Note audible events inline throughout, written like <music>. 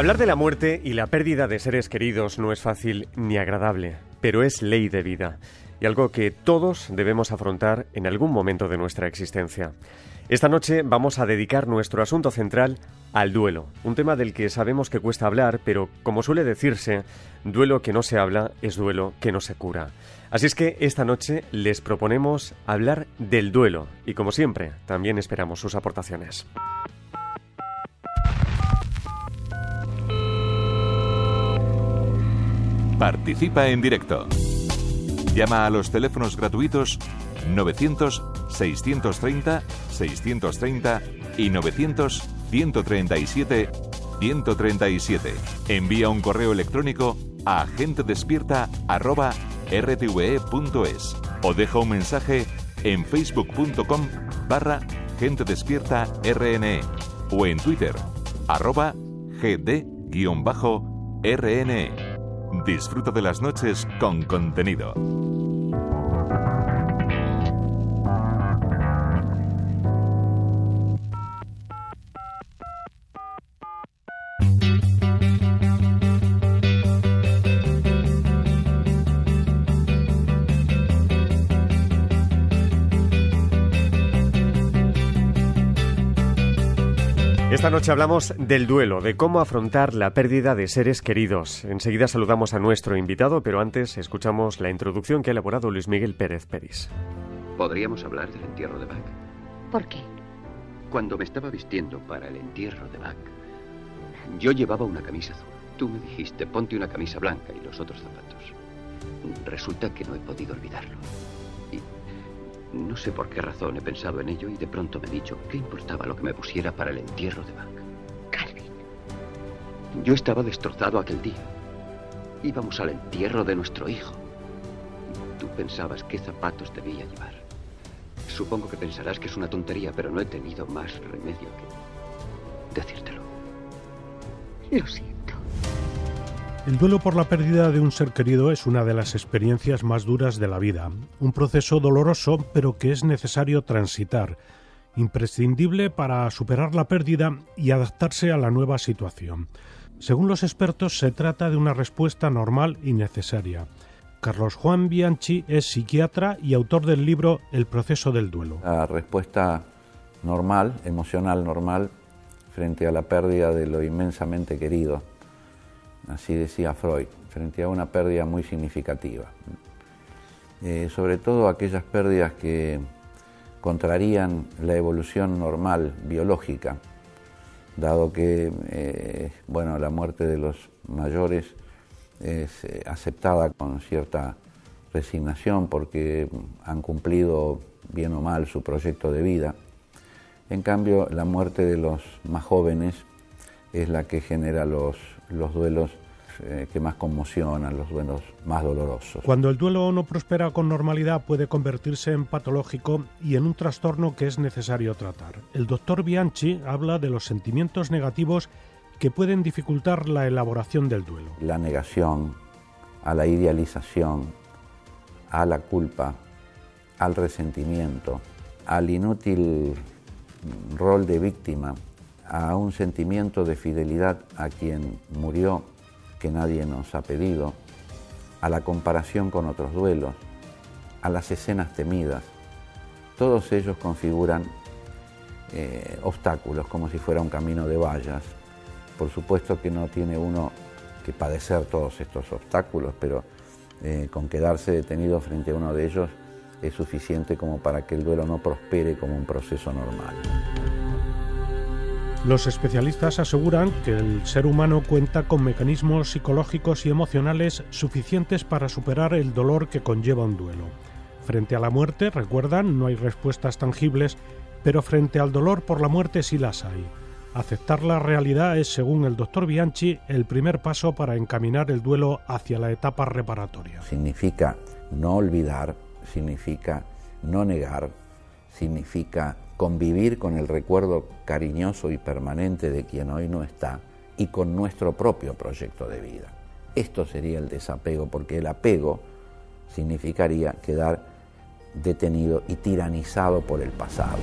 Hablar de la muerte y la pérdida de seres queridos no es fácil ni agradable, pero es ley de vida y algo que todos debemos afrontar en algún momento de nuestra existencia. Esta noche vamos a dedicar nuestro asunto central al duelo, un tema del que sabemos que cuesta hablar, pero como suele decirse, duelo que no se habla es duelo que no se cura. Así es que esta noche les proponemos hablar del duelo y como siempre, también esperamos sus aportaciones. Participa en directo. Llama a los teléfonos gratuitos 900-630-630 y 900-137-137. Envía un correo electrónico a gentedespierta.rtve.es o deja un mensaje en facebook.com barra Gente Despierta RNE o en Twitter, gd-rne. Disfruta de las noches con contenido. noche hablamos del duelo, de cómo afrontar la pérdida de seres queridos. Enseguida saludamos a nuestro invitado, pero antes escuchamos la introducción que ha elaborado Luis Miguel Pérez Pérez. Podríamos hablar del entierro de Bach. ¿Por qué? Cuando me estaba vistiendo para el entierro de Bach, yo llevaba una camisa azul. Tú me dijiste, ponte una camisa blanca y los otros zapatos. Resulta que no he podido olvidarlo. No sé por qué razón he pensado en ello y de pronto me he dicho, ¿qué importaba lo que me pusiera para el entierro de Buck? Calvin. Yo estaba destrozado aquel día. Íbamos al entierro de nuestro hijo. Tú pensabas qué zapatos debía llevar. Supongo que pensarás que es una tontería, pero no he tenido más remedio que decírtelo. Lo sí. El duelo por la pérdida de un ser querido es una de las experiencias más duras de la vida, un proceso doloroso pero que es necesario transitar, imprescindible para superar la pérdida y adaptarse a la nueva situación. Según los expertos se trata de una respuesta normal y necesaria. Carlos Juan Bianchi es psiquiatra y autor del libro El proceso del duelo. La respuesta normal, emocional normal, frente a la pérdida de lo inmensamente querido así decía Freud, frente a una pérdida muy significativa. Eh, sobre todo aquellas pérdidas que contrarían la evolución normal biológica, dado que eh, bueno, la muerte de los mayores es eh, aceptada con cierta resignación porque han cumplido bien o mal su proyecto de vida. En cambio, la muerte de los más jóvenes es la que genera los los duelos eh, que más conmocionan, los duelos más dolorosos. Cuando el duelo no prospera con normalidad puede convertirse en patológico y en un trastorno que es necesario tratar. El doctor Bianchi habla de los sentimientos negativos que pueden dificultar la elaboración del duelo. La negación, a la idealización, a la culpa, al resentimiento, al inútil rol de víctima a un sentimiento de fidelidad a quien murió, que nadie nos ha pedido, a la comparación con otros duelos, a las escenas temidas. Todos ellos configuran eh, obstáculos como si fuera un camino de vallas. Por supuesto que no tiene uno que padecer todos estos obstáculos, pero eh, con quedarse detenido frente a uno de ellos es suficiente como para que el duelo no prospere como un proceso normal. Los especialistas aseguran que el ser humano cuenta con mecanismos psicológicos y emocionales suficientes para superar el dolor que conlleva un duelo. Frente a la muerte, recuerdan, no hay respuestas tangibles, pero frente al dolor por la muerte sí las hay. Aceptar la realidad es, según el doctor Bianchi, el primer paso para encaminar el duelo hacia la etapa reparatoria. Significa no olvidar, significa no negar, significa convivir con el recuerdo cariñoso y permanente de quien hoy no está y con nuestro propio proyecto de vida. Esto sería el desapego, porque el apego significaría quedar detenido y tiranizado por el pasado.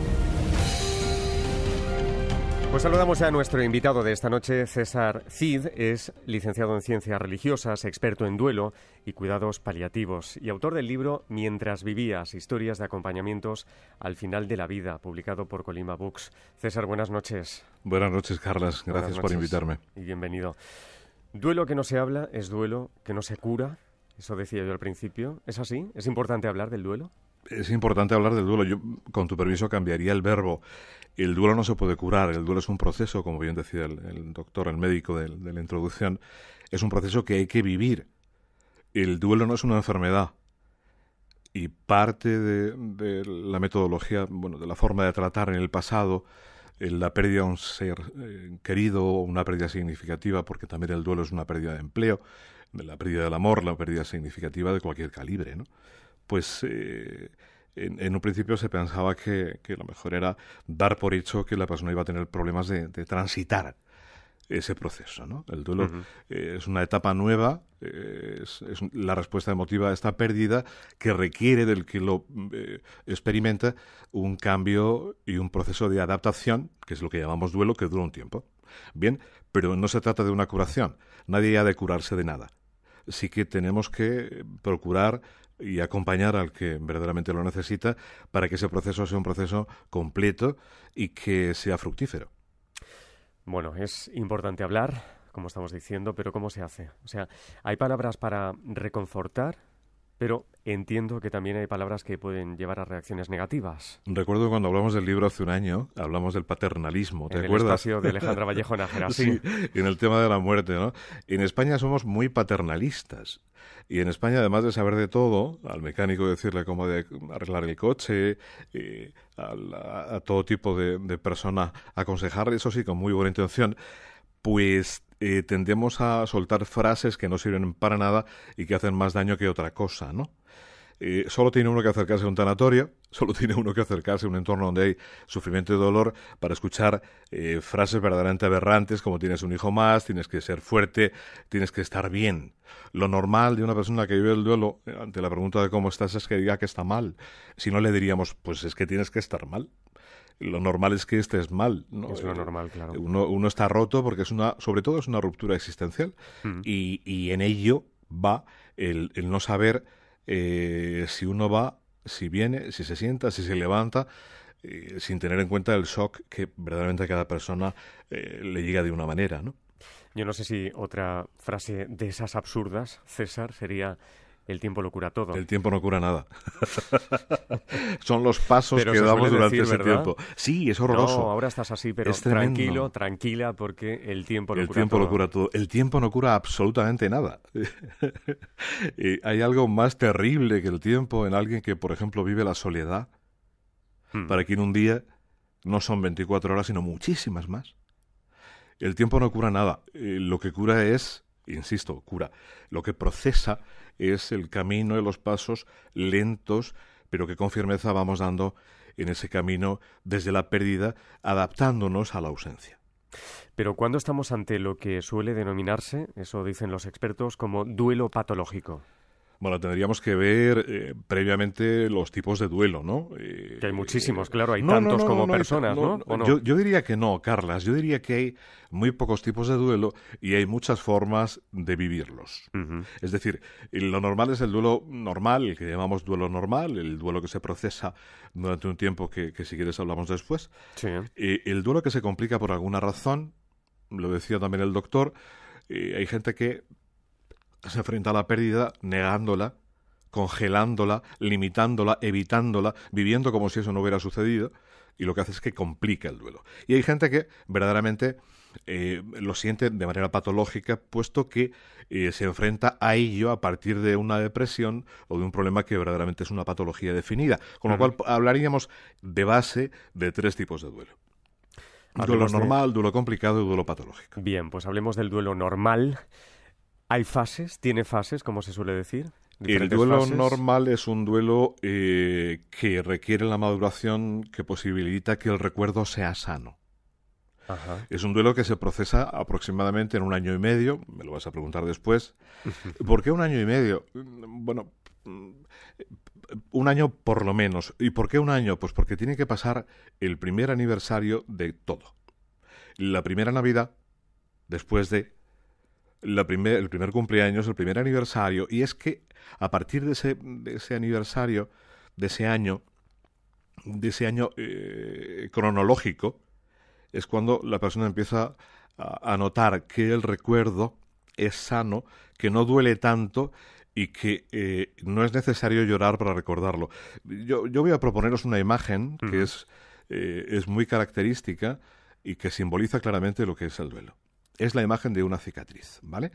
Pues saludamos a nuestro invitado de esta noche, César Cid. Es licenciado en ciencias religiosas, experto en duelo y cuidados paliativos y autor del libro Mientras vivías, historias de acompañamientos al final de la vida, publicado por Colima Books. César, buenas noches. Buenas noches, Carlas. Gracias por invitarme. Y bienvenido. Duelo que no se habla es duelo que no se cura. Eso decía yo al principio. ¿Es así? ¿Es importante hablar del duelo? es importante hablar del duelo. Yo, con tu permiso, cambiaría el verbo. El duelo no se puede curar, el duelo es un proceso, como bien decía el, doctor, el médico de, la introducción, es un proceso que hay que vivir. El duelo no es una enfermedad, y parte de, la metodología, bueno, de la forma de tratar en el pasado eh, la pérdida de un ser eh, querido una pérdida significativa, porque también el duelo es una pérdida de empleo, la pérdida del amor, la pérdida significativa de cualquier calibre, ¿no? pues eh, en, un principio se pensaba que, lo mejor era dar por hecho que la persona iba a tener problemas de, transitar ese proceso. ¿no? El duelo eh, es una etapa nueva, eh, es, la respuesta emotiva a esta pérdida que requiere del que lo experimenta un cambio y un proceso de adaptación, que es lo que llamamos duelo, que dura un tiempo. Bien, pero no se trata de una curación, nadie ha de curarse de nada. Sí que tenemos que procurar y acompañar al que verdaderamente lo necesita para que ese proceso sea un proceso completo y que sea fructífero. Bueno, es importante hablar, como estamos diciendo, pero ¿cómo se hace? O sea, hay palabras para reconfortar, pero entiendo que también hay palabras que pueden llevar a reacciones negativas. Recuerdo cuando hablamos del libro hace un año, hablamos del paternalismo, ¿te en acuerdas? El de Alejandra Vallejo <laughs> sí. sí. En el tema de la muerte, ¿no? En España somos muy paternalistas. Y en España, además de saber de todo, al mecánico decirle cómo arreglar el coche, eh, a, todo tipo de, de persona aconsejarle, eso sí, con muy buena intención, pues eh, tendemos a soltar frases que no sirven para nada y que hacen más daño que otra cosa, ¿no? Eh, solo tiene uno que acercarse a un tanatorio, <laughs> solo tiene uno que acercarse a un entorno donde hay sufrimiento y dolor para escuchar eh, frases verdaderamente aberrantes como tienes un hijo más, tienes que ser fuerte, tienes que estar bien. Lo normal de una persona que vive el duelo ante la pregunta de cómo estás es que diga que está mal. Si no le diríamos, pues es que tienes que estar mal lo normal es que es mal. ¿no? Es lo eh, normal, claro. Uno, está roto porque es una, sobre todo es una ruptura existencial mm. y, en ello va el, no saber eh, si uno va, si viene, si se sienta, si se levanta, eh, sin tener en cuenta el shock que verdaderamente cada persona le llega de una manera, ¿no? Yo no sé si otra frase de esas absurdas, César, sería el tiempo lo cura todo. El tiempo no cura nada. <laughs> Son los pasos que damos durante ese tiempo. Sí, es horroroso. ahora estás así, pero es tranquilo, tranquila, porque el tiempo lo el tiempo Lo cura todo. El tiempo no cura absolutamente nada. <laughs> hay algo más terrible que el tiempo en alguien que, por ejemplo, vive la soledad. Hmm. Para quien un día no son 24 horas, sino muchísimas más. El tiempo no cura nada. Eh, lo que cura es insisto, cura, lo que procesa es el camino de los pasos lentos, pero que con firmeza vamos dando en ese camino desde la pérdida, adaptándonos a la ausencia. Pero cuando estamos ante lo que suele denominarse, eso dicen los expertos, como duelo patológico? Bueno, tendríamos que ver eh, previamente los tipos de duelo, ¿no? Eh, que hay muchísimos, eh, claro, hay tantos como personas, ¿no? Yo, diría que no, Carlas, yo diría que hay muy pocos tipos de duelo y hay muchas formas de vivirlos. Es decir, lo normal es el duelo normal, el que llamamos duelo normal, el duelo que se procesa durante un tiempo que, si quieres hablamos después. Sí. el duelo que se complica por alguna razón, lo decía también el doctor, hay gente que se enfrenta a la pérdida negándola, congelándola, limitándola, evitándola, viviendo como si eso no hubiera sucedido, y lo que hace es que complica el duelo. Y hay gente que verdaderamente eh, lo siente de manera patológica, puesto que eh, se enfrenta a ello a partir de una depresión o de un problema que verdaderamente es una patología definida. Con lo cual hablaríamos de base de tres tipos de duelo. duelo normal, duelo complicado y duelo patológico. Bien, pues hablemos del duelo normal ¿Hay fases? ¿Tiene fases, como se suele decir? El duelo normal es un duelo eh, que requiere la maduración que posibilita que el recuerdo sea sano. Es un duelo que se procesa aproximadamente en un año y medio, me lo vas a preguntar después. <laughs> ¿Por qué un año y medio? Bueno, un año por lo menos. ¿Y por qué un año? Pues porque tiene que pasar el primer aniversario de todo. La primera Navidad, después de el primer cumpleaños, el primer aniversario, y es que a partir de ese, aniversario, de ese año, de ese año eh, cronológico, es cuando la persona empieza a, notar que el recuerdo es sano, que no duele tanto y que eh, no es necesario llorar para recordarlo. Yo, voy a proponeros una imagen que eh, es muy característica y que simboliza claramente lo que es el duelo es la imagen de una cicatriz, ¿vale?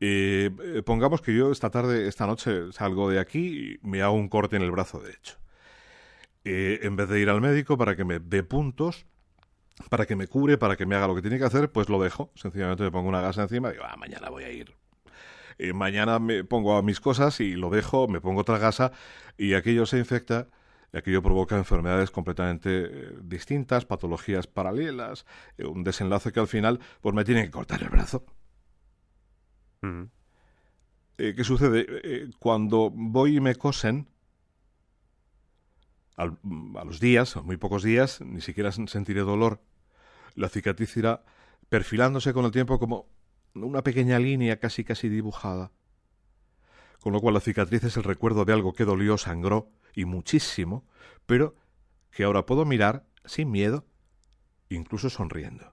Eh, pongamos que yo esta tarde, esta noche salgo de aquí y me hago un corte en el brazo derecho. Eh, en vez de ir al médico para que me dé puntos, para que me cure, para que me haga lo que tiene que hacer, pues lo dejo. Sencillamente me pongo una gasa encima y digo, ah, mañana voy a ir. Eh, mañana me pongo a mis cosas y lo dejo, me pongo otra gasa y aquello se infecta ya que provoca enfermedades completamente eh, distintas, patologías paralelas, eh, un desenlace que al final pues me tiene que cortar el brazo. Eh, ¿Qué sucede? cuando voy y me cosen, mm, a los días, a muy pocos días, ni siquiera sentiré dolor. La cicatriz irá perfilándose con el tiempo como una pequeña línea casi casi dibujada. Con lo cual la cicatriz es el recuerdo de algo que dolió, sangró y muchísimo, pero que ahora puedo mirar sin miedo, incluso sonriendo.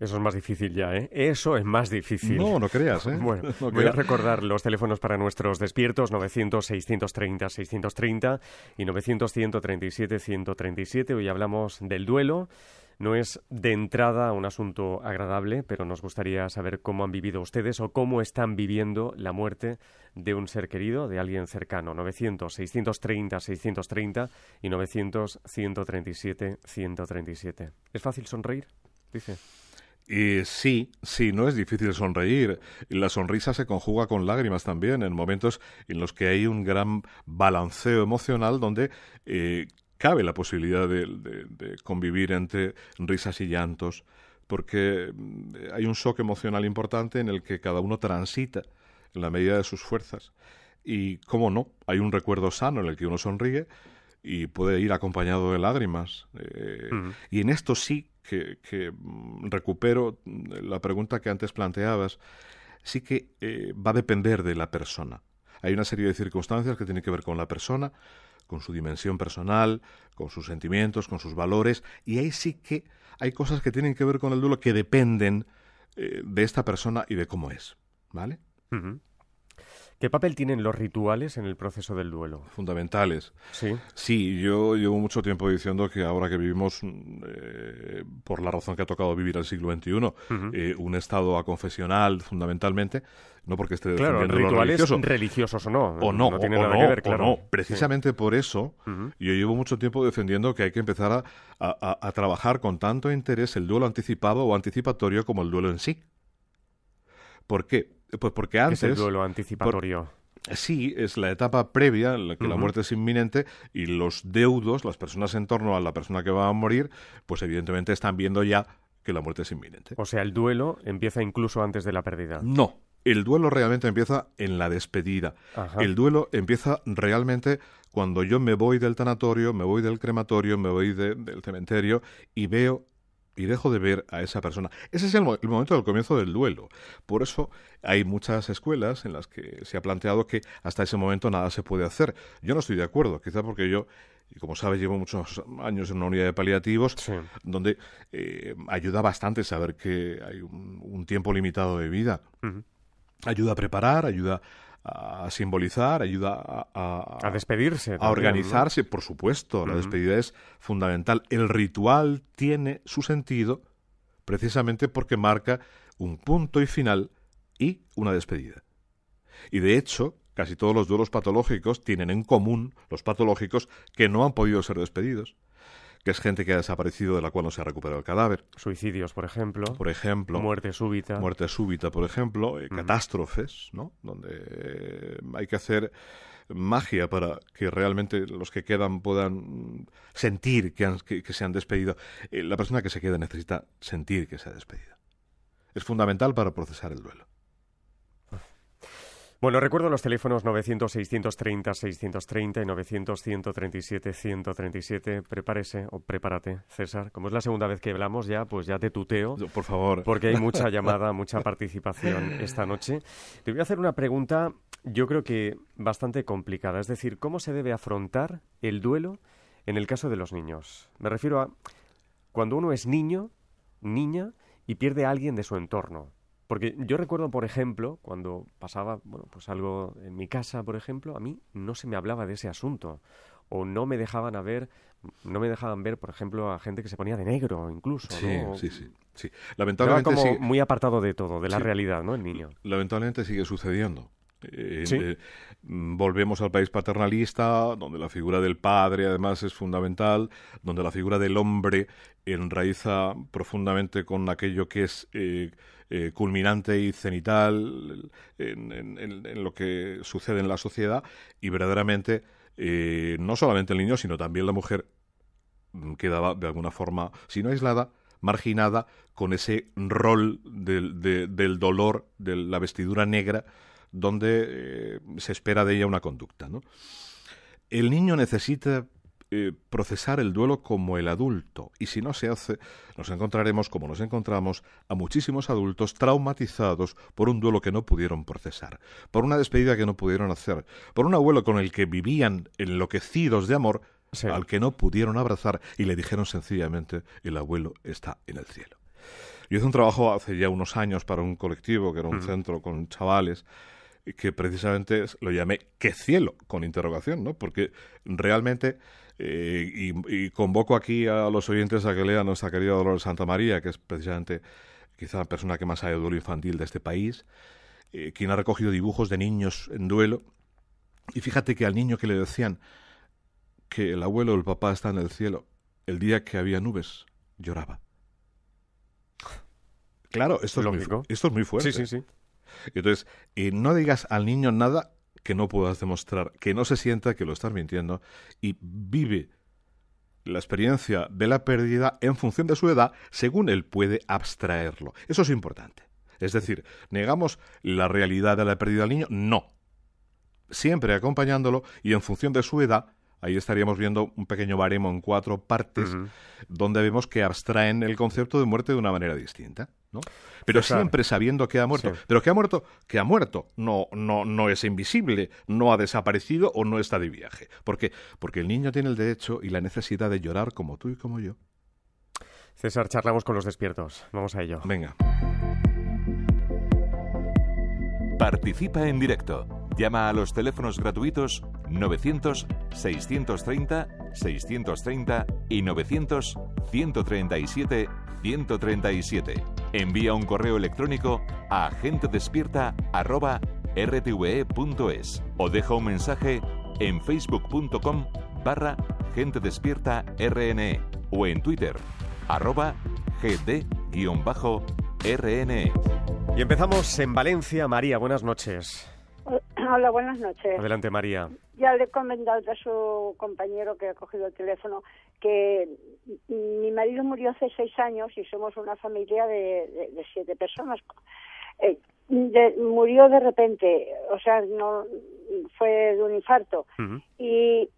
Eso es más difícil ya, ¿eh? Eso es más difícil. No, no creas, ¿eh? <laughs> Bueno, <laughs> voy a recordar los teléfonos para nuestros despiertos, 900-630-630 y 900-137-137. Hoy hablamos del duelo no es de entrada un asunto agradable, pero nos gustaría saber cómo han vivido ustedes o cómo están viviendo la muerte de un ser querido, de alguien cercano. 900, 630, 630 y 900, 137, 137. ¿Es fácil sonreír? Dice. Y sí, sí, no es difícil sonreír. La sonrisa se conjuga con lágrimas también, en momentos en los que hay un gran balanceo emocional donde eh, cabe la posibilidad de, convivir entre risas y llantos, porque mm, hay un shock emocional importante en el que cada uno transita en la medida de sus fuerzas. Y cómo no, hay un recuerdo sano en el que uno sonríe y puede ir acompañado de lágrimas. Eh, y en esto sí que, mm, recupero mm, la pregunta que antes planteabas, sí que eh, va a depender de la persona. Hay una serie de circunstancias que tienen que ver con la persona, con su dimensión personal, con sus sentimientos, con sus valores, y ahí sí que hay cosas que tienen que ver con el duelo que dependen eh, de esta persona y de cómo es, ¿vale? ¿Qué papel tienen los rituales en el proceso del duelo? Fundamentales. Sí. Sí, yo llevo mucho tiempo diciendo que ahora que vivimos, mm, eh, por la razón que ha tocado vivir el siglo XXI, eh, un estado aconfesional fundamentalmente, no porque esté claro, rituales religiosos o no. O no, no o ver, claro. O no. Precisamente por eso, yo llevo mucho tiempo defendiendo que hay que empezar a, a trabajar con tanto interés el duelo anticipado o anticipatorio como el duelo en sí. ¿Por qué? Eh, pues porque antes... Es el duelo anticipatorio. Sí, es la etapa previa en la que la muerte es inminente y los deudos, las personas en torno a la persona que va a morir, pues evidentemente están viendo ya que la muerte es inminente. O sea, el duelo empieza incluso antes de la pérdida. No, el duelo realmente empieza en la despedida. El duelo empieza realmente cuando yo me voy del tanatorio, me voy del crematorio, me voy del cementerio y veo y dejo de ver a esa persona. Ese es el, momento del comienzo del duelo. Por eso hay muchas escuelas en las que se ha planteado que hasta ese momento nada se puede hacer. Yo no estoy de acuerdo, quizá porque yo, como sabes, llevo muchos años en una unidad de paliativos donde eh, ayuda bastante saber que hay un, tiempo limitado de vida. Ayuda a preparar, ayuda a simbolizar, ayuda a, despedirse. a organizarse, por supuesto. La despedida es fundamental. El ritual tiene su sentido precisamente porque marca un punto y final y una despedida. Y de hecho, casi todos los duelos patológicos tienen en común los patológicos que no han podido ser despedidos que es gente que ha desaparecido de la cual no se ha recuperado el cadáver. Suicidios, por ejemplo. Por ejemplo. Muerte súbita. Muerte súbita, por ejemplo. Eh, catástrofes, ¿no? Donde eh, hay que hacer magia para que realmente los que quedan puedan sentir que, que, se han despedido. Eh, la persona que se queda necesita sentir que se ha despedido. Es fundamental para procesar el duelo. Bueno, recuerdo los teléfonos 900-630-630 y 900-137-137. Prepárese o prepárate, César. Como es la segunda vez que hablamos ya, pues ya te tuteo. Por favor. Porque hay mucha <laughs> llamada, mucha participación esta noche. Te voy a hacer una pregunta, yo creo que bastante complicada. Es decir, ¿cómo se debe afrontar el duelo en el caso de los niños? Me refiero a cuando uno es niño, niña, y pierde a alguien de su entorno. Porque yo recuerdo, por ejemplo, cuando pasaba bueno, pues algo en mi casa, por ejemplo, a mí no se me hablaba de ese asunto. O no me dejaban a ver, no me dejaban ver, por ejemplo, a gente que se ponía de negro, incluso. Sí, sí, sí, Lamentablemente. como muy apartado de todo, de la realidad, ¿no? El niño. Lamentablemente sigue sucediendo. Eh, eh, volvemos al país paternalista, donde la figura del padre además es fundamental, donde la figura del hombre enraiza profundamente con aquello que es eh, eh, culminante y cenital en, lo que sucede en la sociedad y verdaderamente eh, no solamente el niño, sino también la mujer quedaba de alguna forma, sino aislada, marginada con ese rol del, dolor, de la vestidura negra, donde eh, se espera de ella una conducta. El niño necesita eh, procesar el duelo como el adulto. Y si no se hace, nos encontraremos, como nos encontramos, a muchísimos adultos traumatizados por un duelo que no pudieron procesar, por una despedida que no pudieron hacer, por un abuelo con el que vivían enloquecidos de amor, al que no pudieron abrazar y le dijeron sencillamente, el abuelo está en el cielo. Yo hice un trabajo hace ya unos años para un colectivo que era un centro con chavales que precisamente lo llamé ¿Qué cielo? con interrogación, ¿no? Porque realmente, eh, y, convoco aquí a los oyentes a que lean nuestra querida Dolores Santa María, que es precisamente quizá la persona que más ha de duelo infantil de este país, eh, quien ha recogido dibujos de niños en duelo. Y fíjate que al niño que le decían que el abuelo o el papá está en el cielo, el día que había nubes, lloraba. Claro, esto, es, muy, esto es muy fuerte. Sí, sí, sí. Entonces, no digas al niño nada que no puedas demostrar, que no se sienta que lo estás mintiendo y vive la experiencia de la pérdida en función de su edad, según él puede abstraerlo. Eso es importante. Es decir, ¿negamos la realidad de la pérdida al niño? No. Siempre acompañándolo y en función de su edad, ahí estaríamos viendo un pequeño baremo en cuatro partes, donde vemos que abstraen el concepto de muerte de una manera distinta. Pero siempre sabiendo que ha muerto. Pero que ha muerto, que ha muerto, no, no, no es invisible, no ha desaparecido o no está de viaje. ¿Por qué? Porque el niño tiene el derecho y la necesidad de llorar como tú y como yo. César, charlamos con los despiertos. Vamos a ello. Venga. Participa en directo. Llama a los teléfonos gratuitos 900-630, 630 y 900-137-137. Envía un correo electrónico a gentedespierta.rtve.es o deja un mensaje en facebook.com barra Gente RNE o en Twitter, arroba gd-rne. Y empezamos en Valencia. María, buenas noches. <laughs> Hola, buenas noches. Adelante, María. Ya le he comentado a su compañero que ha cogido el teléfono que mi marido murió hace seis años y somos una familia de, siete personas. Eh, murió de repente, o sea, no fue de un infarto. Y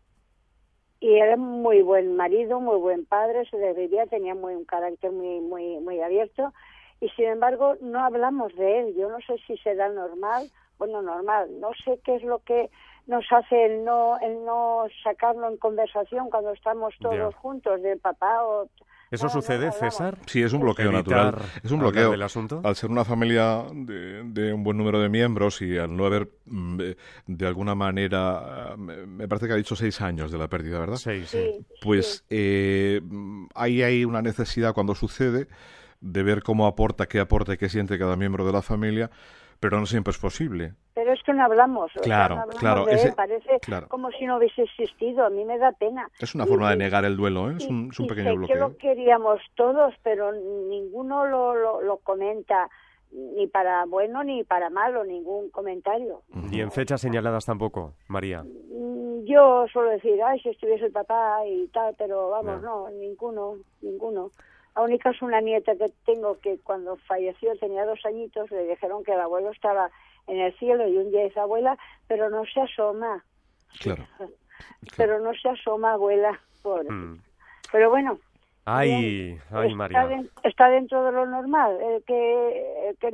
y era muy buen marido, muy buen padre, se desvivía, tenía muy un carácter muy muy muy abierto y sin embargo no hablamos de él. Yo no sé si será normal bueno, normal. No sé qué es lo que nos hace el no, no sacarlo en conversación cuando estamos todos juntos, de papá o... ¿Eso sucede, César? Sí, es un bloqueo natural. Es un bloqueo. Del asunto? Al ser una familia de, un buen número de miembros y al no haber, mm, eh, de alguna manera, eh, me parece que ha dicho seis años de la pérdida, ¿verdad? sí. sí. Pues eh, ahí hay una necesidad cuando sucede de ver cómo aporta, qué aporta y qué siente cada miembro de la familia pero no siempre es posible. Pero es que no hablamos. Claro, claro. parece como si no hubiese existido. A mí me da pena. Es una forma de negar el duelo, ¿eh? es, un, pequeño bloqueo. Que lo queríamos todos, pero ninguno lo, lo, comenta ni para bueno ni para malo, ningún comentario. ¿Y en fechas señaladas tampoco, María? Mm, yo suelo decir, ay, si estuviese el papá y tal, pero vamos, no ninguno, ninguno. La única es una nieta que tengo que cuando falleció tenía dos añitos, le dijeron que el abuelo estaba en el cielo y un día es abuela, pero no se asoma. Claro. <laughs> pero no se asoma, abuela. Pobre. Mm. Pero bueno. Ay, ay, está María. está dentro de lo normal. que, que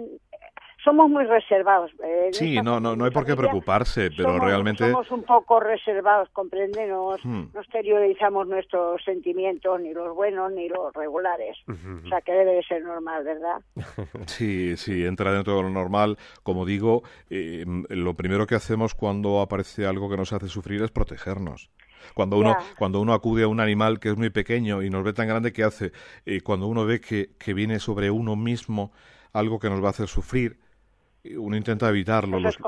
somos muy reservados. Eh, sí, no, no, hay por qué preocuparse, pero realmente... Somos un poco reservados, comprende, hmm. no exteriorizamos nuestros sentimientos, ni los buenos ni los regulares. O sea, que debe ser normal, ¿verdad? <laughs> sí, sí, entra dentro de lo normal. Como digo, eh, lo primero que hacemos cuando aparece algo que nos hace sufrir es protegernos. Cuando uno, cuando uno acude a un animal que es muy pequeño y nos ve tan grande ¿qué hace, eh, cuando uno ve que viene sobre uno mismo algo que nos va a hacer sufrir, uno intenta evitarlo. los,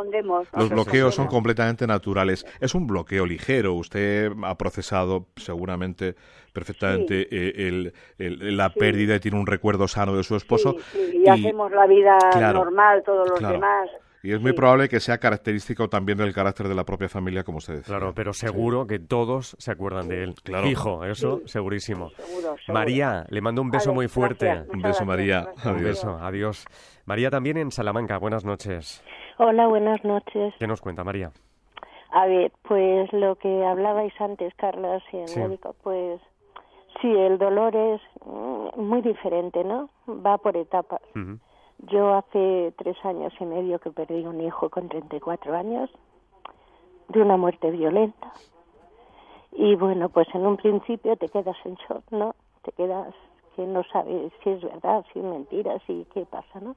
los bloqueos son completamente naturales. Es un bloqueo ligero. Usted ha procesado seguramente perfectamente eh, el, la pérdida y tiene un recuerdo sano de su esposo. y, hacemos la vida normal, todos los demás. Y es muy probable que sea característico también del carácter de la propia familia, como usted decía. Claro, pero seguro que todos se acuerdan de él. Claro. Hijo, eso segurísimo. María, le mando un beso muy fuerte. un beso, María. Adiós. Un beso, adiós. María también en Salamanca, buenas noches. Hola, buenas noches. ¿Qué nos cuenta, María? A ver, pues lo que hablabais antes, Carlos y el pues sí, el dolor es mm, muy diferente, ¿no? Va por etapas. Yo hace tres años y medio que perdí un hijo con 34 años de una muerte violenta. Y bueno, pues en un principio te quedas en shock, ¿no? Te quedas que no sabes si es verdad, si es mentira, si qué pasa, ¿no?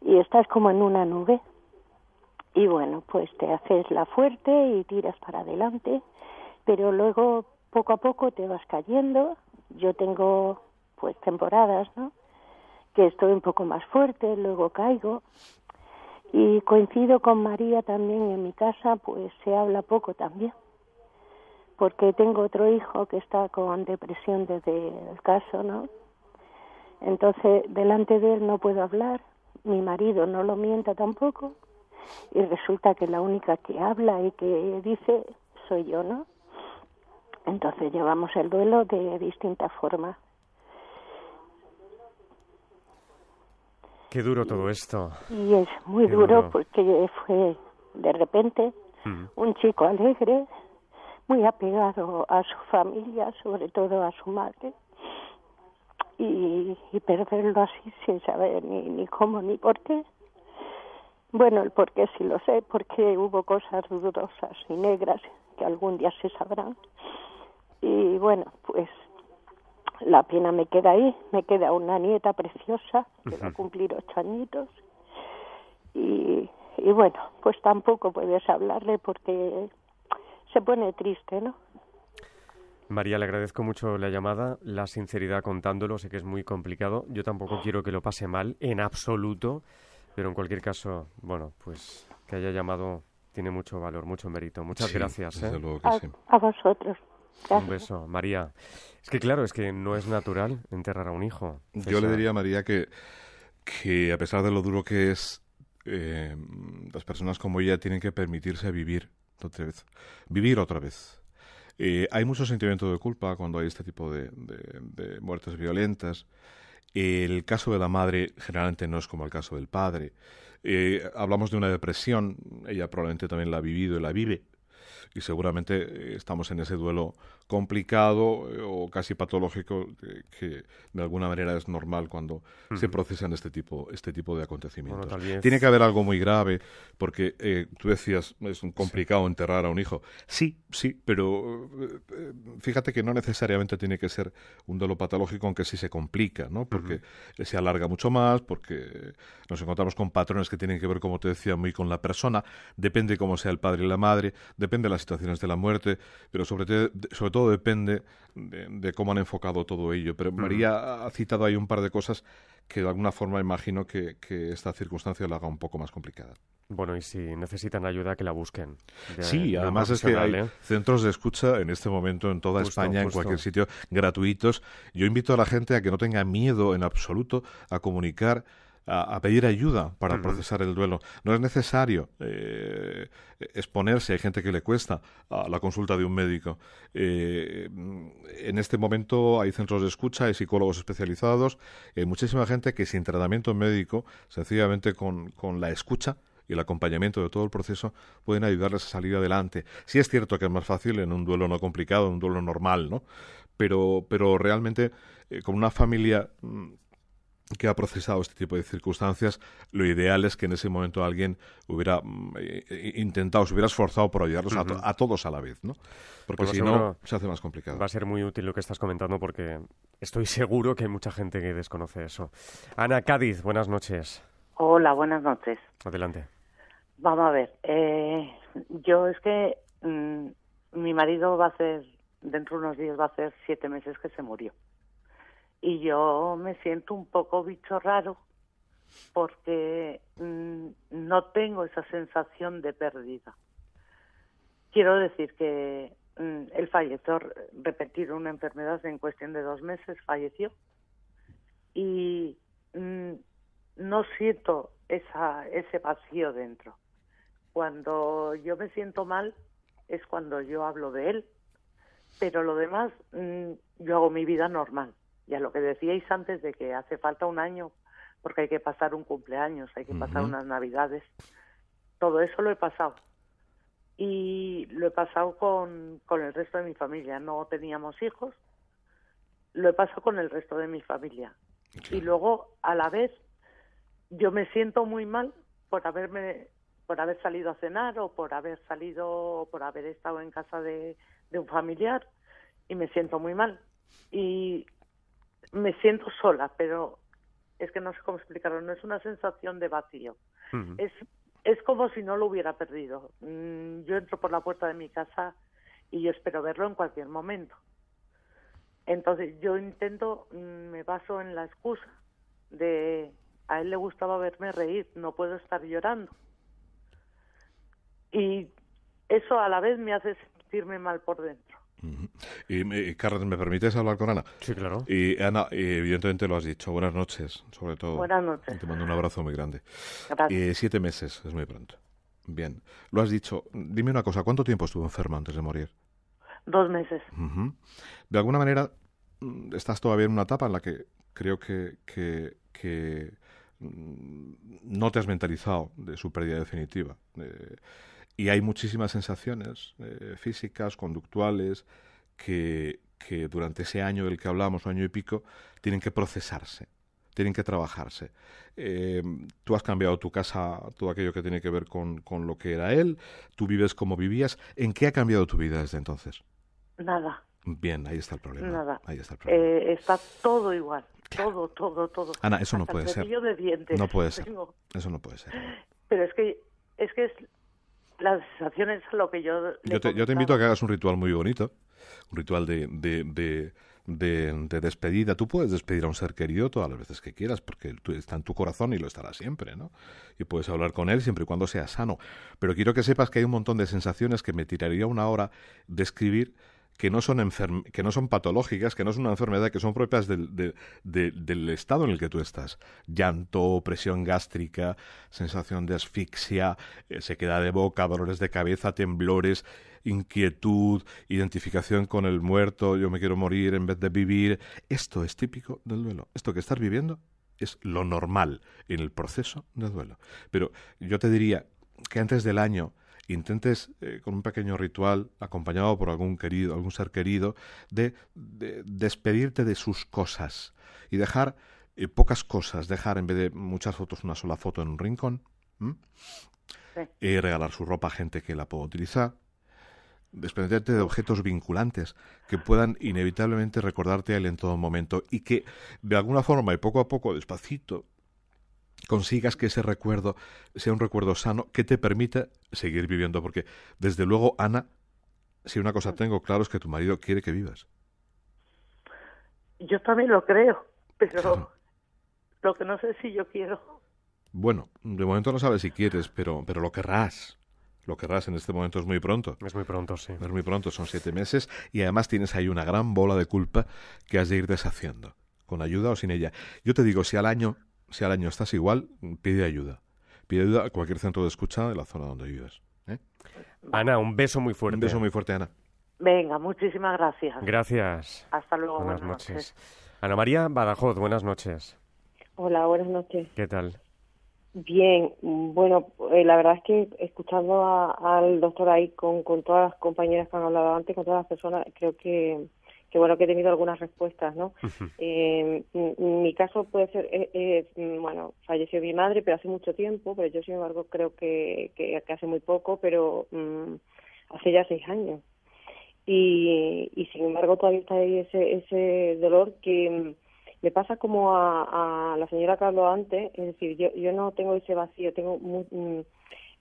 Y estás como en una nube. Y bueno, pues te haces la fuerte y tiras para adelante, pero luego poco a poco te vas cayendo. Yo tengo pues temporadas, ¿no? que estoy un poco más fuerte, luego caigo. Y coincido con María también en mi casa, pues se habla poco también, porque tengo otro hijo que está con depresión desde el caso, ¿no? Entonces, delante de él no puedo hablar, mi marido no lo mienta tampoco, y resulta que la única que habla y que dice soy yo, ¿no? Entonces llevamos el duelo de distintas formas. Qué duro todo esto. Y es muy duro, porque fue de repente un chico alegre, muy apegado a su familia, sobre todo a su madre, y, perderlo así sin saber ni, cómo ni por qué. Bueno, el por qué sí lo sé, porque hubo cosas dudosas y negras que algún día se sabrán. Y bueno, pues la pena me queda ahí, me queda una nieta preciosa que va a cumplir ocho añitos y, bueno, pues tampoco puedes hablarle porque se pone triste, ¿no? María, le agradezco mucho la llamada, la sinceridad contándolo, sé que es muy complicado, yo tampoco quiero que lo pase mal, en absoluto, pero en cualquier caso, bueno, pues que haya llamado tiene mucho valor, mucho mérito. Muchas gracias. ¿eh? a vosotros. Un beso, María. Es que claro, es que no es natural enterrar a un hijo. Yo le diría a María que, que a pesar de lo duro que es, eh, las personas como ella tienen que permitirse vivir otra vez. Vivir otra vez. Eh, hay mucho sentimiento de culpa cuando hay este tipo de, muertes violentas. El caso de la madre generalmente no es como el caso del padre. Eh, hablamos de una depresión, ella probablemente también la ha vivido y la vive y seguramente eh, estamos en ese duelo complicado eh, o casi patológico que de alguna manera es normal cuando se procesan este tipo, este tipo de acontecimientos. Tiene que haber algo muy grave porque eh, tú decías es complicado enterrar a un hijo. Sí, sí, pero eh, fíjate que no necesariamente tiene que ser un dolor patológico, aunque sí se complica, ¿no? Porque se alarga mucho más, porque nos encontramos con patrones que tienen que ver, como te decía, muy con la persona. Depende cómo sea el padre y la madre, depende de las situaciones de la muerte, pero sobre, todo todo depende de, cómo han enfocado todo ello. Pero María ha citado ahí un par de cosas que de alguna forma imagino que, esta circunstancia la haga un poco más complicada. Bueno, y si necesitan ayuda, que la busquen. sí, además es que hay ¿eh? centros de escucha en este momento en toda España, en cualquier sitio, gratuitos. Yo invito a la gente a que no tenga miedo en absoluto a comunicar a, pedir ayuda para procesar el duelo. No es necesario eh, exponerse, hay gente que le cuesta la consulta de un médico. Eh, en este momento hay centros de escucha, hay psicólogos especializados, hay muchísima gente que sin tratamiento médico, sencillamente con, la escucha, y el acompañamiento de todo el proceso pueden ayudarles a salir adelante. Sí es cierto que es más fácil en un duelo no complicado, en un duelo normal, ¿no? Pero, pero realmente eh, con una familia mm, que ha procesado este tipo de circunstancias, lo ideal es que en ese momento alguien hubiera mm, intentado, se hubiera esforzado por ayudarlos a, todos a la vez, ¿no? Porque pues si no, se hace más complicado. Va a ser muy útil lo que estás comentando porque estoy <laughs> seguro que hay mucha gente que desconoce eso. Ana Cádiz, buenas noches. Hola, buenas noches. Adelante. Vamos a ver, eh, yo es que mm, mi marido va a ser, dentro de unos días va a ser siete meses que se murió y yo me siento un poco bicho raro porque mm, no tengo esa sensación de pérdida. Quiero decir que el mm, fallecidor, repetido repetir una enfermedad en cuestión de dos meses, falleció y mm, no siento ese vacío dentro. Cuando yo me siento mal es cuando yo hablo de él, pero lo demás yo hago mi vida normal y a lo que decíais antes de que hace falta un año, porque hay que pasar un cumpleaños, hay que pasar unas navidades, todo eso lo he pasado. Y lo he pasado con, el resto de mi familia. No teníamos hijos, lo he pasado con el resto de mi familia. Y luego, a la vez, yo me siento muy mal por haberme por haber salido a cenar o por haber salido por haber estado en casa de, de un familiar y me siento muy mal y me siento sola, pero es que no sé cómo explicarlo, no es una sensación de vacío. Es es como si no lo hubiera perdido. Mm, yo entro por la puerta de mi casa y espero verlo en cualquier momento. Entonces yo intento, mm, me baso en la excusa de a él le gustaba verme reír, no puedo estar llorando. Y eso a la vez me hace sentirme mal por dentro. Y, y Carlos, ¿me permites hablar con Ana? Sí, claro. Y Ana, evidentemente lo has dicho. Buenas noches, sobre todo. Buenas noches. Te mando un abrazo muy grande. Gracias. Eh, siete meses, es muy pronto. Bien, lo has dicho. Dime una cosa, ¿cuánto tiempo estuvo enferma antes de morir? Dos meses. De alguna manera, mm, estás todavía en una etapa en la que creo que, mm, no te has mentalizado de su pérdida definitiva. Eh, y hay muchísimas sensaciones eh, físicas, conductuales, que, durante ese año del que hablamos, año y pico, tienen que procesarse, tienen que trabajarse. Eh, tú has cambiado tu casa, todo aquello que tiene que ver con, lo que era él, tú vives como vivías. ¿En qué ha cambiado tu vida desde entonces? Nada. Bien, ahí está el problema. Nada. está eh, está todo igual. Todo, todo, todo. Ana, eso no puede ser. De dientes. No puede ser. Eso no puede ser. Pero es que es que es las sensación lo que yo... Yo te, invito a que hagas un ritual muy bonito, un ritual de, de, de... De, despedida. Tú puedes despedir a un ser querido todas las veces que quieras, porque está en tu corazón y lo estará siempre, ¿no? Y puedes hablar con él siempre y cuando sea sano. Pero quiero que sepas que hay un montón de sensaciones que me tiraría una hora describir escribir que no son, que no son patológicas, que no son una enfermedad, que son propias del, del estado en el que tú estás. Llanto, presión gástrica, sensación de asfixia, eh, sequedad de boca, dolores de cabeza, temblores, inquietud, identificación con el muerto, yo me quiero morir en vez de vivir. Esto es típico del duelo. Esto que estás viviendo es lo normal en el proceso de duelo. Pero yo te diría que antes del año intentes eh, con un pequeño ritual, acompañado por algún querido, algún ser querido, de, despedirte de sus cosas y dejar eh, pocas cosas, dejar en vez de muchas fotos una sola foto en un rincón, y regalar su ropa a gente que la pueda utilizar, desprenderte de objetos vinculantes que puedan inevitablemente recordarte a él en todo momento y que de alguna forma y poco a poco, despacito, consigas que ese recuerdo sea un recuerdo sano que te permita seguir viviendo. Porque, desde luego, Ana, si una cosa tengo claro es que tu marido quiere que vivas. Yo también lo creo, pero lo que no sé si yo quiero. Bueno, de momento no sabes si quieres, pero, pero lo querrás. Lo querrás en este momento, es muy pronto. Es muy pronto, sí. Es muy pronto, son siete meses y además tienes ahí una gran bola de culpa que has de ir deshaciendo, con ayuda o sin ella. Yo te digo, si al año si al año estás igual, pide ayuda. Pide ayuda a cualquier centro de escucha de la zona donde vives. ¿eh? Ana, un beso muy fuerte. Un beso muy fuerte, Ana. Venga, muchísimas gracias. Gracias. Hasta luego. Buenas, noches. Ana María Badajoz, buenas noches. Hola, buenas noches. ¿Qué tal? Bien, bueno, eh, la verdad es que escuchando al doctor ahí con, con todas las compañeras que han hablado antes, con todas las personas, creo que que bueno que he tenido algunas respuestas no eh, mi caso puede ser eh, eh, mm, bueno falleció mi madre pero hace mucho tiempo pero yo sin embargo creo que, que, hace muy poco pero mm, hace ya seis años y, sin embargo todavía está ahí ese ese dolor que me mm, pasa como a, la señora Carlos antes es decir yo yo no tengo ese vacío tengo muy,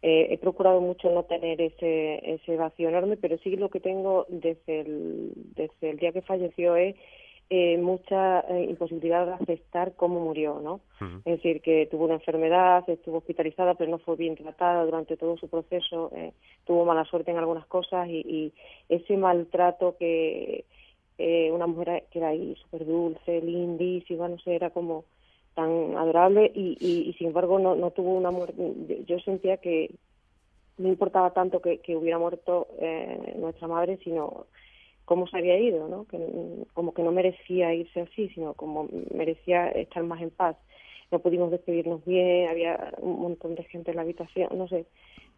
eh, he procurado mucho no tener ese, ese vacío enorme, pero sí lo que tengo desde el, desde el día que falleció es eh, mucha eh, imposibilidad de aceptar cómo murió, ¿no? Es decir, que tuvo una enfermedad, estuvo hospitalizada, pero no fue bien tratada durante todo su proceso, tuvo mala suerte en algunas cosas y, ese maltrato que una mujer que era ahí súper dulce, lindísima, no sé, era como tan adorable y, y, sin embargo no, no, tuvo una muerte. Yo, sentía que no importaba tanto que, hubiera muerto eh, nuestra madre, sino cómo se había ido, ¿no? Que, como que no merecía irse así, sino como merecía estar más en paz. No pudimos despedirnos bien, había un montón de gente en la habitación, no sé.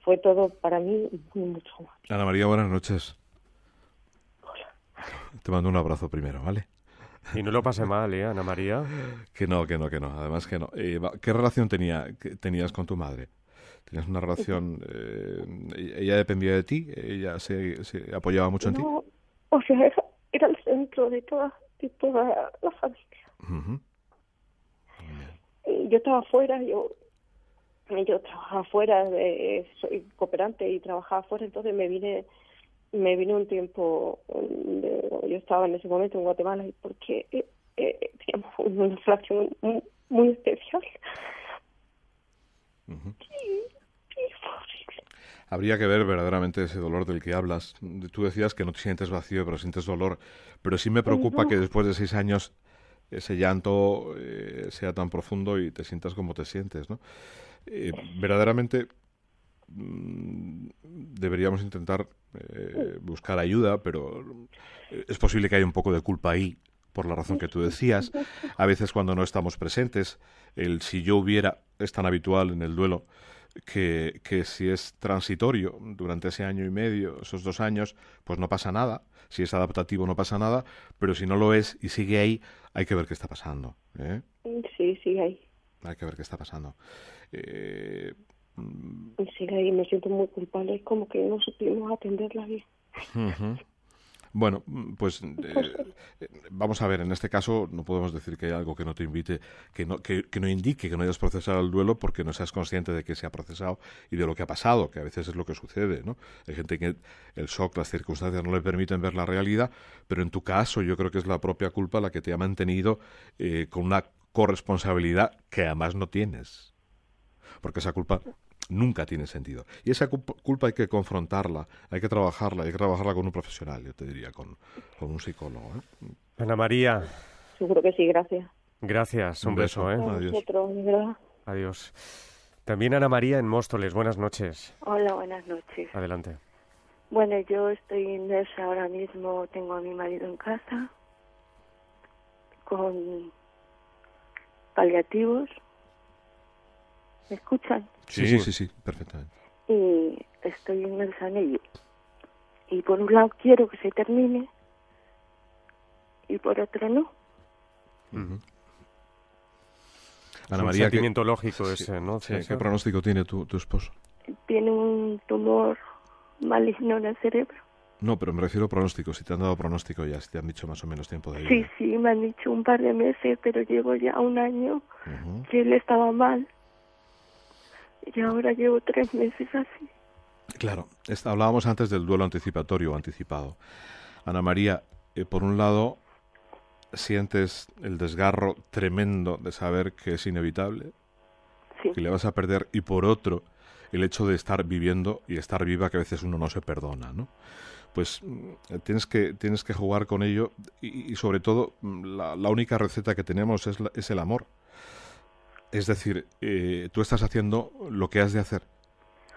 Fue todo para mí mucho más. Ana María, buenas noches. Hola. Te mando un abrazo primero, ¿vale? Y no lo pasé mal, ¿eh, Ana María? Que no, que no, que no. Además que no. Eh, ¿Qué relación tenía, tenías con tu madre? ¿Tenías una relación... Eh, e-, ¿Ella dependía de ti? ¿Ella se, apoyaba mucho en ti? o sea, era, el centro de toda, la familia. yo estaba afuera, yo yo trabajaba afuera. soy cooperante y trabajaba afuera. entonces me vine me vino un tiempo, yo estaba en ese momento en Guatemala, y porque eh, teníamos eh, una relación muy, especial. Habría que ver verdaderamente ese dolor del que hablas. Tú decías que no te sientes vacío, pero sientes dolor. Pero sí me preocupa que después de seis años ese llanto eh, sea tan profundo y te sientas como te sientes, ¿no? Eh, verdaderamente Mm, deberíamos intentar eh, buscar ayuda, pero eh, es posible que haya un poco de culpa ahí, por la razón que tú decías. A veces cuando no estamos presentes, el si yo hubiera es tan habitual en el duelo que, si es transitorio durante ese año y medio, esos dos años, pues no pasa nada. Si es adaptativo no pasa nada, pero si no lo es y sigue ahí, hay que ver qué está pasando. ¿eh? Sí, sí, ahí. Hay que ver qué está pasando. Eh, Sí, y me siento muy culpable, como que no supimos atenderla bien. Bueno, pues eh, vamos a ver, en este caso no podemos decir que hay algo que no te invite, que no, que, no indique que no hayas procesado el duelo porque no seas consciente de que se ha procesado y de lo que ha pasado, que a veces es lo que sucede, ¿no? Hay gente que el shock, las circunstancias no le permiten ver la realidad, pero en tu caso yo creo que es la propia culpa la que te ha mantenido eh, con una corresponsabilidad que además no tienes. Porque esa culpa nunca tiene sentido. Y esa culpa hay que confrontarla, hay que trabajarla, hay que trabajarla con un profesional, yo te diría, con, un psicólogo. ¿eh? Ana María. Seguro que sí, gracias. Gracias, un, beso, ¿eh? Adiós. Adiós. También Ana María en Móstoles, buenas noches. Hola, buenas noches. Adelante. Bueno, yo estoy inmersa ahora mismo, tengo a mi marido en casa con paliativos ¿Me escuchan? Sí, sí, sí, perfectamente. Y estoy inmensa en ello. Y por un lado quiero que se termine y por otro no. Ana María, ¿qué ese, ¿no? ¿Qué pronóstico tiene tu, tu, esposo? Tiene un tumor maligno en el cerebro. No, pero me refiero a pronóstico, si te han dado pronóstico ya, si te han dicho más o menos tiempo de vida. Sí, sí, me han dicho un par de meses, pero llevo ya un año que él estaba mal y ahora llevo tres meses así. Claro, hablábamos antes del duelo anticipatorio o anticipado. Ana María, eh, por un lado, sientes el desgarro tremendo de saber que es inevitable, que le vas a perder, y por otro, el hecho de estar viviendo y estar viva que a veces uno no se perdona, ¿no? Pues mm, tienes que, tienes que jugar con ello y, sobre todo mm, la, única receta que tenemos es, es el amor. Es decir, eh, tú estás haciendo lo que has de hacer.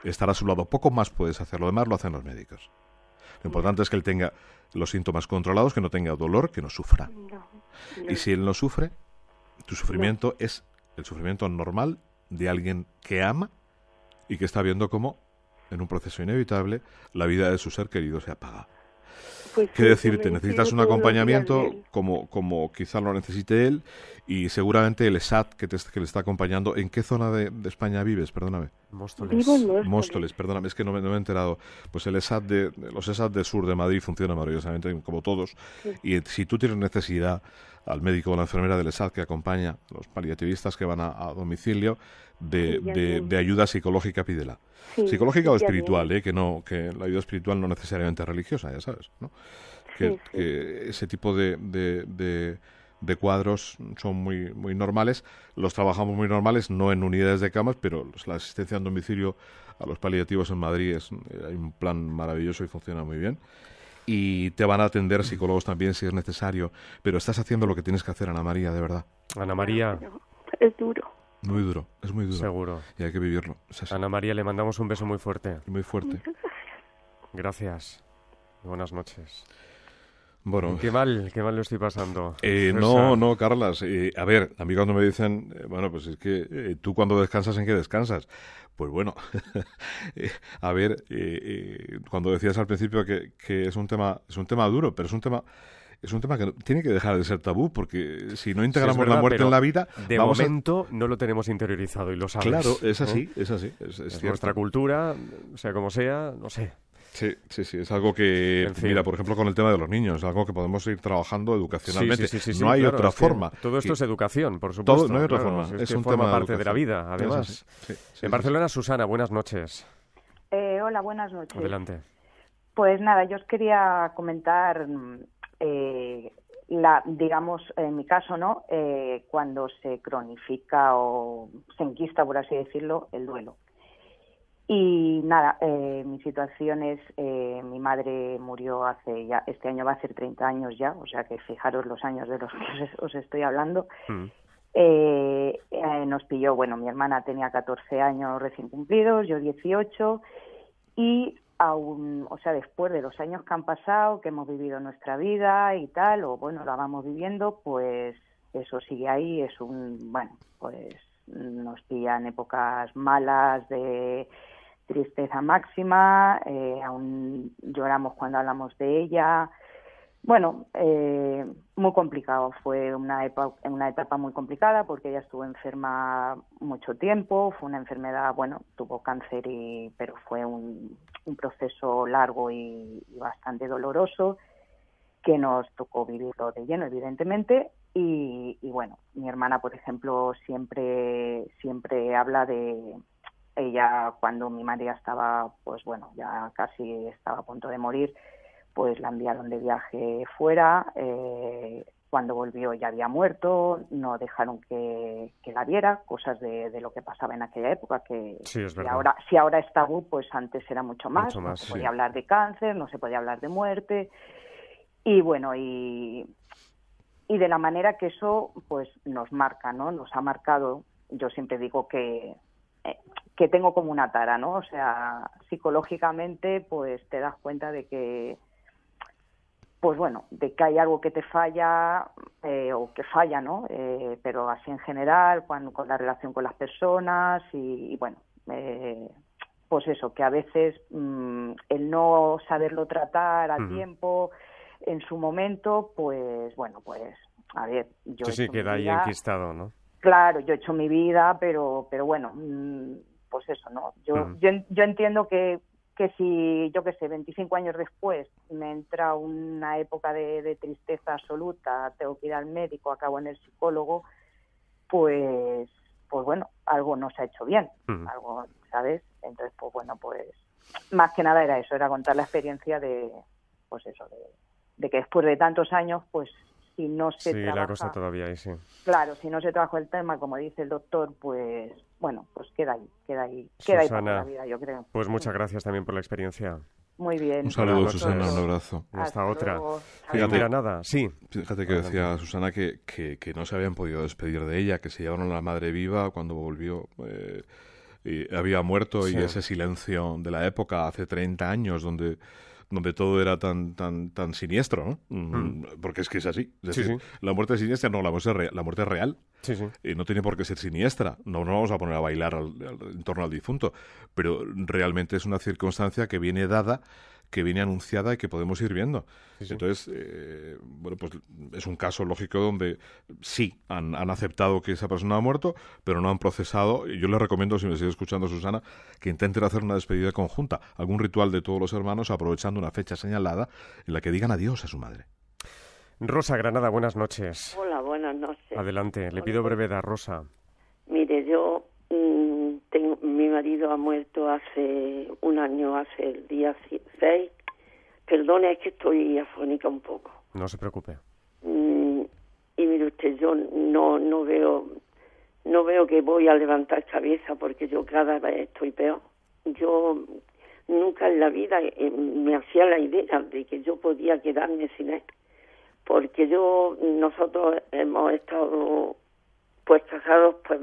Estar a su lado. Poco más puedes hacer. Lo demás lo hacen los médicos. Lo importante es que él tenga los síntomas controlados, que no tenga dolor, que no sufra. Y si él no sufre, tu sufrimiento es el sufrimiento normal de alguien que ama y que está viendo cómo, en un proceso inevitable, la vida de su ser querido se apaga. Pues qué decirte, necesitas un acompañamiento como, como quizá lo necesite él y seguramente el ESAT que, que le está acompañando. ¿En qué zona de, España vives? Perdóname. Móstoles. Móstoles. perdóname, es que no me, no me, he enterado. Pues el ESAT de, los ESAT de sur de Madrid funcionan maravillosamente como todos y si tú tienes necesidad al médico o la enfermera del ESAD que acompaña a los paliativistas que van a, domicilio de, de, ayuda psicológica, pídela. psicológica o espiritual, eh, que no que la ayuda espiritual no necesariamente religiosa, ya sabes. ¿no? Que, ese tipo de, de cuadros son muy, muy normales, los trabajamos muy normales, no en unidades de camas, pero la asistencia en domicilio a los paliativos en Madrid es eh, un plan maravilloso y funciona muy bien y te van a atender psicólogos también si es necesario, pero estás haciendo lo que tienes que hacer, Ana María, de verdad. Ana María. Es duro. Muy duro, es muy duro. Seguro. Y hay que vivirlo. Ana María, le mandamos un beso muy fuerte. Muy fuerte. Gracias. Buenas noches. ¿Qué mal, qué mal lo estoy pasando? Eh, no, no, Carlas. Eh, a ver, a mí cuando me dicen, eh, bueno, pues es que tú cuando descansas, ¿en qué descansas? Pues bueno, <laughs> a ver, cuando decías al principio que, es un tema, es un tema duro, pero es un tema es un tema que tiene que dejar de ser tabú, porque si no integramos la muerte en la vida... De momento no lo tenemos interiorizado y lo sabes. Claro, es así, es así. Es, nuestra cultura, sea como sea, no sé. Sí, sí, es algo que, mira, por ejemplo, con el tema de los niños, es algo que podemos ir trabajando educacionalmente. Sí, no hay otra forma. Todo esto es educación, por supuesto. Todo, no hay otra forma. Es, un tema parte de, la vida, además. en Barcelona, Susana, buenas noches. Eh, hola, buenas noches. Adelante. Pues nada, yo os quería comentar, mm, eh, la, digamos, en mi caso, ¿no? Eh, cuando se cronifica o se enquista, por así decirlo, el duelo. Y nada, eh, mi situación es, eh, mi madre murió hace ya, este año va a ser 30 años ya, o sea que fijaros los años de los <laughs> que os, estoy hablando. Mm. Eh, eh, nos pilló, bueno, mi hermana tenía 14 años recién cumplidos, yo 18, y aún, o sea, después de los años que han pasado, que hemos vivido nuestra vida y tal, o bueno, la vamos viviendo, pues eso sigue ahí, es un, bueno, pues nos pillan épocas malas de tristeza máxima, eh, aún lloramos cuando hablamos de ella. Bueno, eh, muy complicado, fue una, una etapa muy complicada porque ella estuvo enferma mucho tiempo, fue una enfermedad, bueno, tuvo cáncer, y, pero fue un, proceso largo y, bastante doloroso que nos tocó vivirlo de lleno, evidentemente. Y, y bueno, mi hermana, por ejemplo, siempre, siempre habla de, ella cuando mi madre estaba, pues bueno, ya casi estaba a punto de morir, pues la enviaron de viaje fuera. Eh, cuando volvió ya había muerto, no dejaron que, la viera, cosas de, lo que pasaba en aquella época, que sí, si, ahora, si ahora está tabú, pues antes era mucho más, mucho no se podía hablar de cáncer, no se podía hablar de muerte, y bueno, y, y de la manera que eso pues nos marca, ¿no? Nos ha marcado, yo siempre digo que eh, que tengo como una tara, ¿no? O sea, psicológicamente, pues te das cuenta de que, pues bueno, de que hay algo que te falla eh, o que falla, ¿no? Eh, pero así en general, cuando, con la relación con las personas y, bueno, eh, pues eso, que a veces mm, el no saberlo tratar a tiempo, en su momento, pues bueno, pues a ver, yo... Sí, he queda ahí enquistado, ¿no? Claro, yo he hecho mi vida, pero, pero bueno, mm, pues eso, ¿no? Yo, yo, yo, entiendo que, que si, yo qué sé, 25 años después me entra una época de, tristeza absoluta, tengo que ir al médico, acabo en el psicólogo, pues, pues bueno, algo no se ha hecho bien, algo, ¿sabes? Entonces, pues bueno, pues más que nada era eso, era contar la experiencia de, pues eso, de que después de tantos años, pues si no se sí, la cosa todavía ahí, sí. Claro, si no se trabaja el tema, como dice el doctor, pues bueno, pues queda ahí, queda ahí, queda ahí para la vida, yo creo. Pues muchas gracias también por la experiencia. Muy bien. Un saludo, Susana, un abrazo. Hasta, otra. Fíjate, nada, sí. Fíjate que decía Susana que, que, no se habían podido despedir de ella, que se llevaron a la madre viva cuando volvió. Eh, y había muerto y ese silencio de la época hace 30 años donde donde todo era tan, tan, tan siniestro, ¿no? Mm, hmm. Porque es que es así. La muerte es siniestra, no, la muerte es, real. La muerte real. y no tiene por qué ser siniestra. No nos vamos a poner a bailar en torno al difunto. Pero realmente es una circunstancia que viene dada que viene anunciada y que podemos ir viendo. Entonces, eh, bueno, pues es un caso lógico donde sí han, aceptado que esa persona ha muerto, pero no han procesado. Yo le recomiendo, si me sigue escuchando Susana, que intenten hacer una despedida conjunta, algún ritual de todos los hermanos aprovechando una fecha señalada en la que digan adiós a su madre. Rosa Granada, buenas noches. Hola, buenas noches. Adelante, le pido brevedad, Rosa. Mire, yo mm, tengo, mi marido ha muerto hace un año, hace el día 6. Perdone, es que estoy afónica un poco. No se preocupe. Mm, y mire usted, yo no, no veo no veo que voy a levantar cabeza porque yo cada vez estoy peor. Yo nunca en la vida eh, me hacía la idea de que yo podía quedarme sin él, porque yo nosotros hemos estado pues casados pues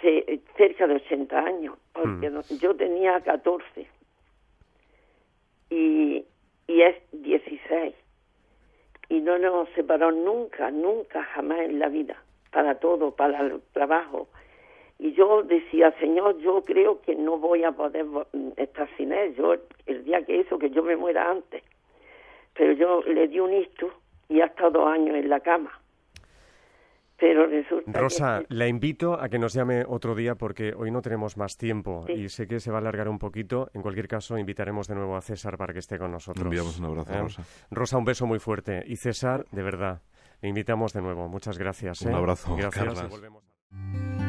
se, cerca de 80 años, porque mm. yo tenía 14 y, y es 16. Y no nos separó nunca, nunca, jamás en la vida, para todo, para el trabajo. Y yo decía, Señor, yo creo que no voy a poder estar sin él. Yo, el día que hizo, que yo me muera antes. Pero yo le di un isto y ha estado dos años en la cama pero resulta Rosa, la invito a que nos llame otro día porque hoy no tenemos más tiempo y sé que se va a alargar un poquito. En cualquier caso, invitaremos de nuevo a César para que esté con nosotros. Enviamos un abrazo, ¿Eh? Rosa. Rosa, un beso muy fuerte. Y César, de verdad, le invitamos de nuevo. Muchas gracias. Un ¿eh? abrazo. Gracias.